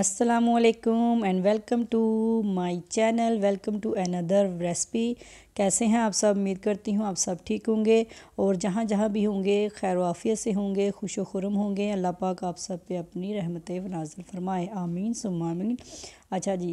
Aslam and welcome to my channel welcome to another recipe कैसे हैं आप सब उम्मीद करती हूँ आप सब ठीक होंगे और जहाँ जहाँ भी होंगे खैर वाफ़ियत से होंगे खुश खुरम होंगे अल्लाह पाक आप सब पे अपनी रहमत नाजिल फरमाए आमीन सुमाम अच्छा जी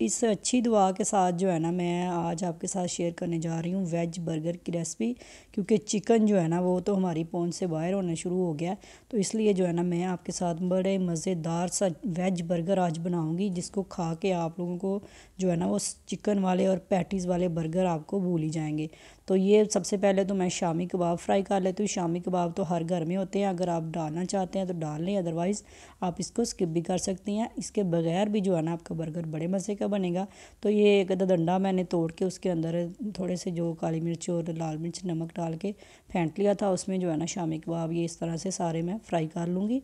इस अच्छी दुआ के साथ जो है ना मैं आज आपके साथ शेयर करने जा रही हूँ वेज बर्गर की रेसिपी क्योंकि चिकन जो है ना वो तो हमारी पौन से बाहर होना शुरू हो गया तो इसलिए जो है ना मैं आपके साथ बड़े मज़ेदार सा वेज बर्गर आज बनाऊँगी जिसको खा के आप लोगों को जो है ना वो चिकन वाले और पैटीज़ वाले बर्गर आपको भूल ही जाएंगे तो ये सबसे पहले तो मैं शामी कबाब फ्राई कर लेती हूँ शामी कबाब तो हर घर में होते हैं अगर आप डालना चाहते हैं तो डाल लें अदरवाइज़ आप इसको स्किप भी कर सकती हैं इसके बगैर भी जो है ना आपका बर्गर बड़े मज़े का बनेगा तो ये एक अदा डंडा मैंने तोड़ के उसके अंदर थोड़े से जो काली मिर्च और लाल मिर्च नमक डाल के फेंट लिया था उसमें जो है ना शामी कबाब ये इस तरह से सारे मैं फ्राई कर लूँगी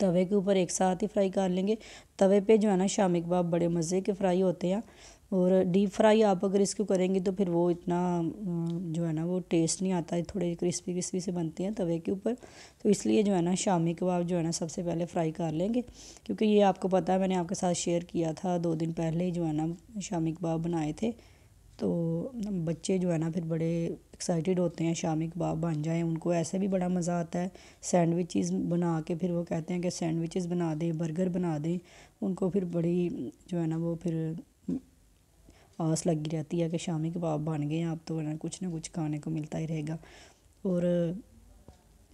तवे के ऊपर एक साथ ही फ्राई कर लेंगे तवे पे जो है ना शामी कबाब बड़े मज़े के फ्राई होते हैं और डीप फ्राई आप अगर इसको करेंगे तो फिर वो इतना जो है ना वो टेस्ट नहीं आता है थोड़े क्रिस्पी क्रिस्पी से बनते हैं तवे के ऊपर तो इसलिए जो है ना शामी कबाब जो है ना सबसे पहले फ्राई कर लेंगे क्योंकि ये आपको पता है मैंने आपके साथ शेयर किया था दो दिन पहले ही जो है ना शामी कबाब बनाए थे तो बच्चे जो है ना फिर बड़े एक्साइटेड होते हैं शामी कबाब बन जाएँ उनको ऐसे भी बड़ा मज़ा आता है सैंडविचेस बना के फिर वो कहते हैं कि सैंडविचेस बना दें बर्गर बना दें उनको फिर बड़ी जो है ना वो फिर आस लगी रहती है कि शामी कबाब बन गए हैं अब तो कुछ ना कुछ खाने को मिलता ही रहेगा और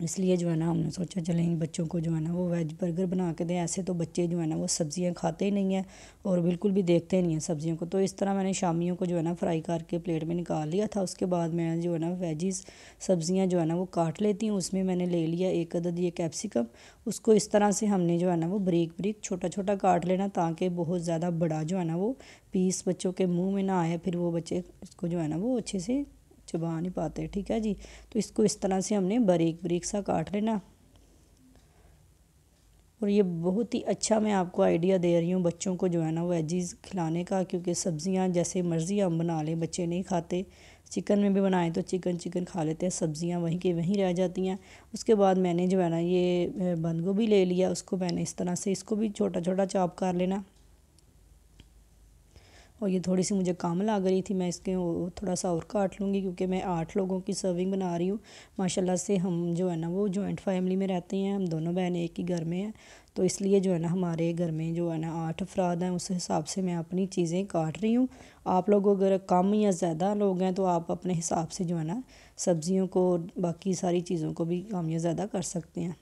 इसलिए जो है ना हमने सोचा चलें बच्चों को जो है ना वो वेज बर्गर बना के दें ऐसे तो बच्चे जो है ना वो सब्ज़ियाँ खाते ही नहीं हैं और बिल्कुल भी देखते नहीं हैं सब्ज़ियों को तो इस तरह मैंने शामियों को जो है ना फ्राई करके प्लेट में निकाल लिया था उसके बाद मैं जो है ना वेजिस सब्ज़ियाँ जो है ना वो काट लेती हूँ उसमें मैंने ले लिया एक अदद ये कैप्सिकम उसको इस तरह से हमने जो है ना वो ब्रेक ब्रेक छोटा छोटा काट लेना ताकि बहुत ज़्यादा बड़ा जो है ना वो पीस बच्चों के मुँह में ना आए फिर वो बच्चे इसको जो है ना वो अच्छे से चबा नहीं पाते ठीक है जी तो इसको इस तरह से हमने बरीक बरीक सा काट लेना और ये बहुत ही अच्छा मैं आपको आइडिया दे रही हूँ बच्चों को जो है ना वो एजीज़ खिलाने का क्योंकि सब्ज़ियाँ जैसे मर्ज़ी हम बना लें बच्चे नहीं खाते चिकन में भी बनाएं तो चिकन चिकन खा लेते हैं सब्ज़ियाँ वहीं के वहीं रह जाती हैं उसके बाद मैंने जो है ना ये बंद गोभी ले लिया उसको मैंने इस तरह से इसको भी छोटा छोटा चॉप कर लेना और ये थोड़ी सी मुझे कम लग रही थी मैं इसके थोड़ा सा और काट लूँगी क्योंकि मैं आठ लोगों की सर्विंग बना रही हूँ माशाल्लाह से हम जो है ना वो जॉइंट फैमिली में रहते हैं हम दोनों बहन एक ही घर में हैं तो इसलिए जो है ना हमारे घर में जो है ना आठ अफराद हैं उस हिसाब से मैं अपनी चीज़ें काट रही हूँ आप लोग अगर कम या ज़्यादा लोग हैं तो आप अपने हिसाब से जो है ना सब्ज़ियों को बाकी सारी चीज़ों को भी कम या ज़्यादा कर सकते हैं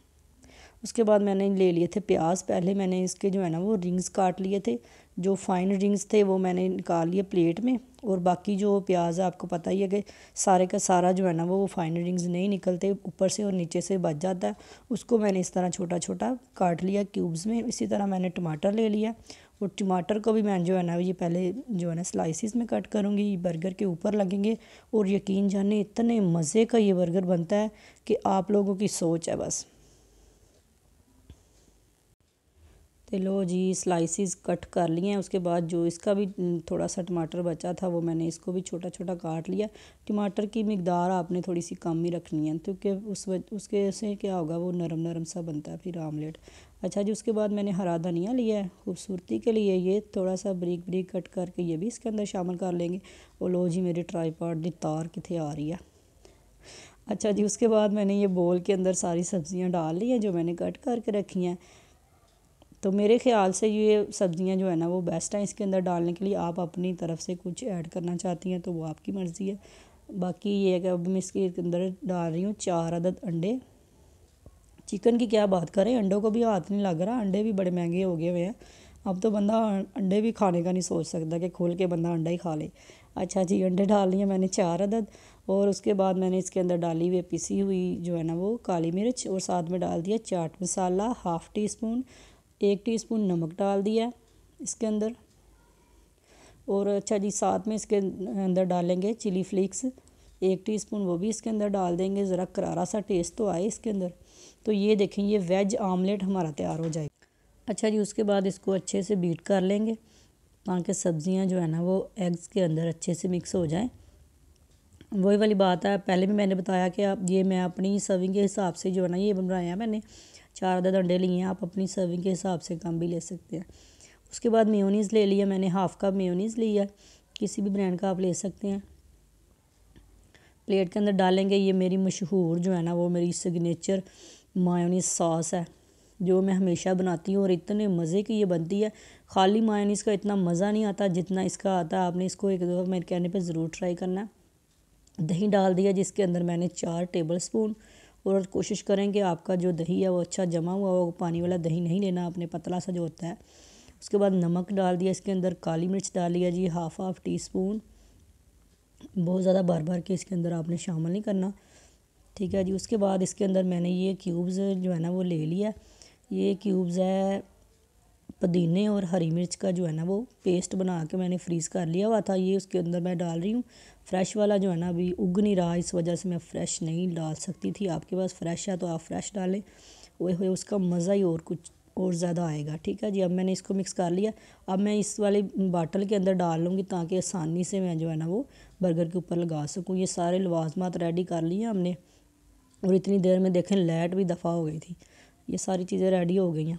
उसके बाद मैंने ले लिए थे प्याज पहले मैंने इसके जो है ना वो रिंग्स काट लिए थे जो फाइन रिंग्स थे वो मैंने निकाल लिए प्लेट में और बाकी जो प्याज है आपको पता ही है कि सारे का सारा जो है ना वो फाइन रिंग्स नहीं निकलते ऊपर से और नीचे से बच जाता है उसको मैंने इस तरह छोटा छोटा काट लिया क्यूब्स में इसी तरह मैंने टमाटर ले लिया और टमाटर को भी मैं जो है ना ये पहले जो है ना स्लाइसिस में कट करूँगी बर्गर के ऊपर लगेंगे और यकीन जाने इतने मज़े का ये बर्गर बनता है कि आप लोगों की सोच है बस तो लो जी स्लाइसिस कट कर लिए हैं उसके बाद जो इसका भी थोड़ा सा टमाटर बचा था वो मैंने इसको भी छोटा छोटा काट लिया टमाटर की मकदार आपने थोड़ी सी कम ही रखनी है क्योंकि उस उसके से क्या होगा वो नरम नरम सा बनता है फिर आमलेट अच्छा जी उसके बाद मैंने हरा धनिया लिया है खूबसूरती के लिए ये थोड़ा सा ब्रीक ब्रिक कट करके ये भी इसके अंदर शामिल कर लेंगे और लो जी मेरे पार्ट की तार कितने आ रही है अच्छा जी उसके बाद मैंने ये बोल के अंदर सारी सब्ज़ियाँ डाल ली हैं जो मैंने कट करके रखी हैं तो मेरे ख्याल से ये सब्ज़ियाँ जो है ना वो बेस्ट हैं इसके अंदर डालने के लिए आप अपनी तरफ से कुछ ऐड करना चाहती हैं तो वो आपकी मर्ज़ी है बाकी ये है कि अब मैं इसके अंदर डाल रही हूँ चार अदद अंडे चिकन की क्या बात करें अंडों को भी हाथ नहीं लग रहा अंडे भी बड़े महंगे हो गए हुए हैं अब तो बंदा अंडे भी खाने का नहीं सोच सकता कि खोल के बंदा अंडा ही खा ले अच्छा जी अंडे डाल लिए मैंने चार अदद और उसके बाद मैंने इसके अंदर डाली हुई पिसी हुई जो है ना वो काली मिर्च और साथ में डाल दिया chaat masala half teaspoon एक टीस्पून नमक डाल दिया इसके अंदर और अच्छा जी साथ में इसके अंदर डालेंगे चिली फ्लेक्स एक टीस्पून वो भी इसके अंदर डाल देंगे ज़रा करारा सा टेस्ट तो आए इसके अंदर तो ये देखें ये वेज आमलेट हमारा तैयार हो जाएगा अच्छा जी उसके बाद इसको अच्छे से बीट कर लेंगे ताकि सब्ज़ियाँ जो है ना वो एग्स के अंदर अच्छे से मिक्स हो जाएँ वही वाली बात है पहले भी मैंने बताया कि आप ये मैं अपनी सर्विंग के हिसाब से जो है ना ये बनाया मैंने चार अदद अंडे लिए हैं आप अपनी सर्विंग के हिसाब से कम भी ले सकते हैं उसके बाद मेयोनीज़ ले लिया मैंने हाफ़ कप मेयोनीज़ लिया किसी भी ब्रांड का आप ले सकते हैं प्लेट के अंदर डालेंगे ये मेरी मशहूर जो है ना वो मेरी सिग्नेचर मायोनीस सॉस है जो मैं हमेशा बनाती हूँ और इतने मज़े की ये बनती है खाली मायोनीज़ का इतना मज़ा नहीं आता जितना इसका आता है आपने इसको एक दफ़ा मेरे कहने पे ज़रूर ट्राई करना दही डाल दिया जिसके अंदर मैंने चार टेबल स्पून और कोशिश करें कि आपका जो दही है वो अच्छा जमा हुआ हो पानी वाला दही नहीं लेना आपने पतला सा जो होता है उसके बाद नमक डाल दिया इसके अंदर काली मिर्च डाल दिया जी हाफ़ हाफ़ टी स्पून बहुत ज़्यादा भर भर के इसके अंदर आपने शामिल नहीं करना ठीक है जी उसके बाद इसके अंदर मैंने ये क्यूब्स जो है ना वो ले लिया ये क्यूब्स है पुदीने और हरी मिर्च का जो है ना वो पेस्ट बना के मैंने फ्रीज़ कर लिया हुआ था ये उसके अंदर मैं डाल रही हूँ फ्रेश वाला जो है ना अभी उग नहीं रहा इस वजह से मैं फ़्रेश नहीं डाल सकती थी आपके पास फ्रेश है तो आप फ्रेश डालें वह उसका मज़ा ही और कुछ और ज़्यादा आएगा ठीक है जी अब मैंने इसको मिक्स कर लिया अब मैं इस वाले बाटल के अंदर डाल लूँगी ताकि आसानी से मैं जो है ना वो बर्गर के ऊपर लगा सकूँ ये सारे लवाजमात रेडी कर लिए हमने और इतनी देर में देखें लाइट भी दफ़ा हो गई थी ये सारी चीज़ें रेडी हो गई हैं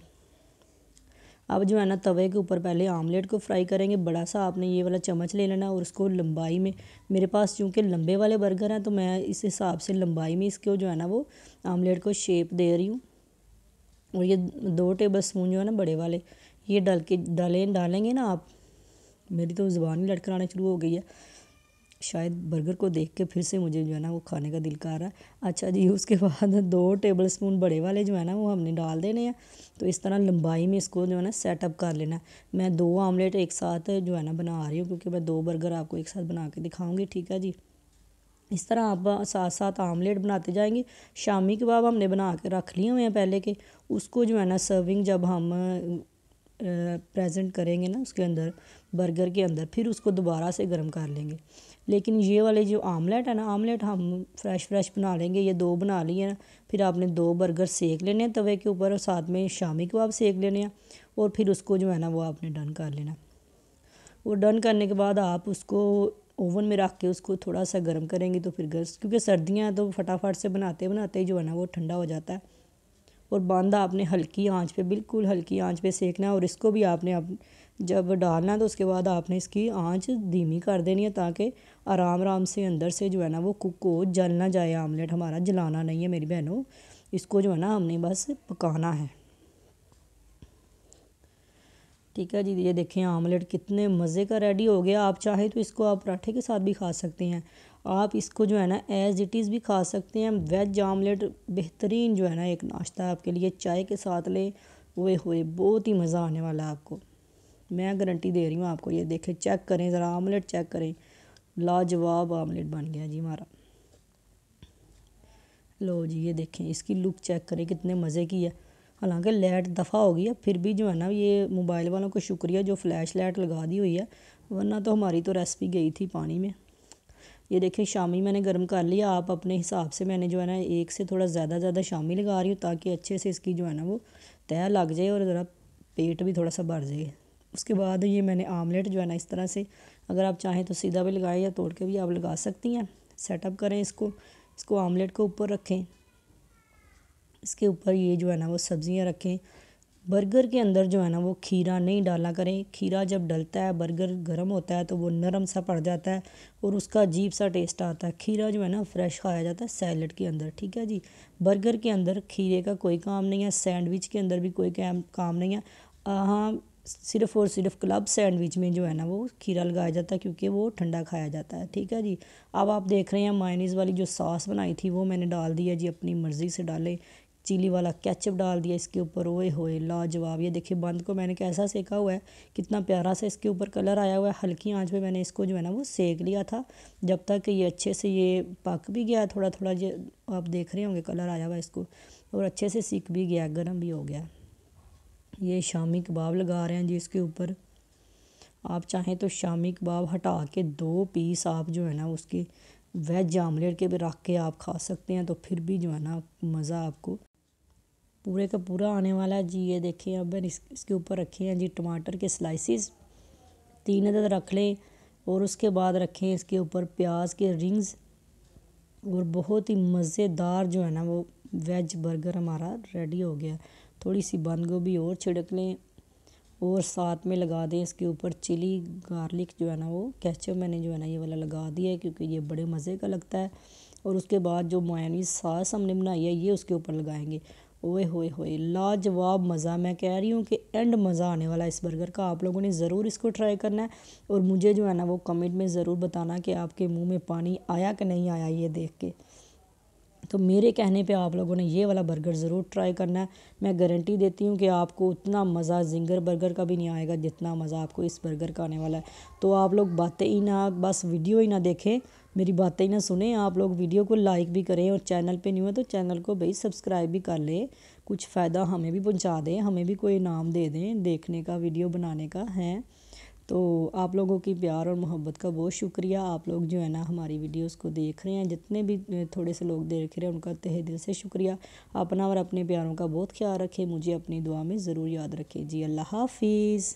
अब जो है ना तवे के ऊपर पहले आमलेट को फ्राई करेंगे बड़ा सा आपने ये वाला चम्मच ले लेना और उसको लंबाई में मेरे पास चूँकि लंबे वाले बर्गर हैं तो मैं इस हिसाब से लंबाई में इसको जो है ना वो आमलेट को शेप दे रही हूँ और ये दो टेबल स्पून जो है ना बड़े वाले ये डाल के डालें डालेंगे ना आप मेरी तो ज़ुबान ही लटकराना शुरू हो गई है शायद बर्गर को देख के फिर से मुझे जो है ना वो खाने का दिल कर रहा है अच्छा जी उसके बाद दो टेबल स्पून बड़े वाले जो है ना वो हमने डाल देने हैं तो इस तरह लंबाई में इसको जो है ना सेटअप कर लेना मैं दो आमलेट एक साथ जो है ना बना रही हूँ क्योंकि मैं दो बर्गर आपको एक साथ बना के दिखाऊँगी ठीक है जी इस तरह आप साथ साथ आमलेट बनाते जाएंगे शामी कबाब हमने बना के रख लिए हुए हैं पहले के उसको जो है ना सर्विंग जब हम प्रेजेंट करेंगे ना उसके अंदर बर्गर के अंदर फिर उसको दोबारा से गर्म कर लेंगे लेकिन ये वाले जो आमलेट है ना आमलेट हम फ्रेश फ्रेश बना लेंगे ये दो बना लिए ना फिर आपने दो बर्गर सेक लेने हैं तवे के ऊपर और साथ में शामी को आप सेक लेने हैं और फिर उसको जो है ना वो आपने डन कर लेना वो डन करने के बाद आप उसको ओवन में रख के उसको थोड़ा सा गर्म करेंगे तो फिर गर्म क्योंकि सर्दियाँ हैं तो फटाफट से बनाते बनाते जो है ना वो ठंडा हो जाता है और बांधा आपने हल्की आंच पे बिल्कुल हल्की आंच पे सेकना है और इसको भी आपने अब जब डालना है तो उसके बाद आपने इसकी आंच धीमी कर देनी है ताकि आराम आराम से अंदर से जो है ना वो कुक हो जल ना जाए आमलेट हमारा जलाना नहीं है मेरी बहनों इसको जो है ना हमने बस पकाना है ठीक है जी ये देखें आमलेट कितने मज़े का रेडी हो गया आप चाहें तो इसको आप पराठे के साथ भी खा सकते हैं आप इसको जो है ना एज़ इट इज़ भी खा सकते हैं वेज आमलेट बेहतरीन जो है ना एक नाश्ता आपके लिए चाय के साथ लें हुए हुए बहुत ही मज़ा आने वाला है आपको मैं गारंटी दे रही हूँ आपको ये देखें चेक करें ज़रा आमलेट चेक करें लाजवाब आमलेट बन गया जी हमारा लो जी ये देखें इसकी लुक चेक करें कितने मज़े की है हालांकि लाइट दफ़ा हो गई है फिर भी जो है ना ये मोबाइल वालों को शुक्रिया जो फ्लैश लाइट लगा दी हुई है वरना तो हमारी तो रेसिपी गई थी पानी में ये देखें शामी मैंने गर्म कर लिया आप अपने हिसाब से मैंने जो है ना एक से थोड़ा ज़्यादा ज़्यादा शामी लगा रही हूँ ताकि अच्छे से इसकी जो है ना वो तय लग जाए और ज़रा पेट भी थोड़ा सा भर जाए उसके बाद ये मैंने आमलेट जो है ना इस तरह से अगर आप चाहें तो सीधा भी लगाएं या तोड़ के भी आप लगा सकती हैं सेटअप करें इसको इसको आमलेट को ऊपर रखें इसके ऊपर ये जो है ना वो सब्ज़ियाँ रखें बर्गर के अंदर जो है ना वो खीरा नहीं डाला करें खीरा जब डलता है बर्गर गर्म होता है तो वो नरम सा पड़ जाता है और उसका अजीब सा टेस्ट आता है खीरा जो है ना फ्रेश खाया जाता है सैलड के अंदर ठीक है जी बर्गर के अंदर खीरे का कोई काम नहीं है सैंडविच के अंदर भी कोई काम नहीं है हाँ सिर्फ़ और सिर्फ क्लब सैंडविच में जो है ना वो खीरा लगाया जाता है क्योंकि वो ठंडा खाया जाता है ठीक है जी अब आप देख रहे हैं मायनीज़ वाली जो सॉस बनाई थी वो मैंने डाल दी है जी अपनी मर्ज़ी से डालें चिली वाला कैचअप डाल दिया इसके ऊपर ओए होए लाजवाब ये देखिए बंद को मैंने कैसा सेका हुआ है कितना प्यारा सा इसके ऊपर कलर आया हुआ है हल्की आंच पे मैंने इसको जो है ना वो सेक लिया था जब तक ये अच्छे से ये पक भी गया थोड़ा थोड़ा ये आप देख रहे होंगे कलर आया हुआ इसको और अच्छे से सीख भी गया गर्म भी हो गया ये शामी कबाब लगा रहे हैं जी इसके ऊपर आप चाहें तो शामी कबाब हटा के दो पीस आप जो है ना उसकी वेज आमलेट के भी रख के आप खा सकते हैं तो फिर भी जो है ना मज़ा आपको पूरे का पूरा आने वाला है जी ये देखिए अब इस, इसके ऊपर रखे हैं जी टमाटर के स्लाइसिस तीन अदद रख लें और उसके बाद रखें इसके ऊपर प्याज के रिंग्स और बहुत ही मज़ेदार जो है ना वो वेज बर्गर हमारा रेडी हो गया थोड़ी सी बंद गोभी और छिड़क लें और साथ में लगा दें इसके ऊपर चिली गार्लिक जो है ना वो कैचअप मैंने जो है ना ये वाला लगा दिया है क्योंकि ये बड़े मज़े का लगता है और उसके बाद जो मायनीज सास हमने बनाई है ये उसके ऊपर लगाएंगे ओए होए होए लाजवाब मज़ा मैं कह रही हूँ कि एंड मज़ा आने वाला इस बर्गर का आप लोगों ने ज़रूर इसको ट्राई करना है और मुझे जो है ना वो कमेंट में ज़रूर बताना कि आपके मुंह में पानी आया कि नहीं आया ये देख के तो मेरे कहने पे आप लोगों ने ये वाला बर्गर ज़रूर ट्राई करना है मैं गारंटी देती हूँ कि आपको उतना मज़ा जिंगर बर्गर का भी नहीं आएगा जितना मज़ा आपको इस बर्गर का आने वाला है तो आप लोग बातें ही ना बस वीडियो ही ना देखें मेरी बातें ही ना सुने आप लोग वीडियो को लाइक भी करें और चैनल पर नहीं हो तो चैनल को भाई सब्सक्राइब भी कर लें कुछ फ़ायदा हमें भी पहुँचा दें हमें भी कोई इनाम दे दें देखने का वीडियो बनाने का है तो आप लोगों की प्यार और मोहब्बत का बहुत शुक्रिया आप लोग जो है ना हमारी वीडियोस को देख रहे हैं जितने भी थोड़े से लोग देख रहे हैं उनका तहे दिल से शुक्रिया अपना और अपने प्यारों का बहुत ख्याल रखें मुझे अपनी दुआ में ज़रूर याद रखें जी अल्लाह हाफिज़